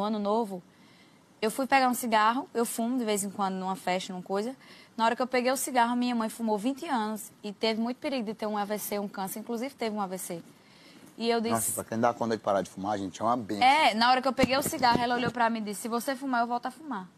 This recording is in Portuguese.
No ano novo, eu fui pegar um cigarro, eu fumo de vez em quando numa festa, numa coisa. Na hora que eu peguei o cigarro, minha mãe fumou 20 anos e teve muito perigo de ter um AVC, um câncer, inclusive teve um AVC. E eu disse. Nossa, pra quem dá conta de parar de fumar, gente, é uma benção. É, na hora que eu peguei o cigarro, ela olhou pra mim e disse: se você fumar, eu volto a fumar.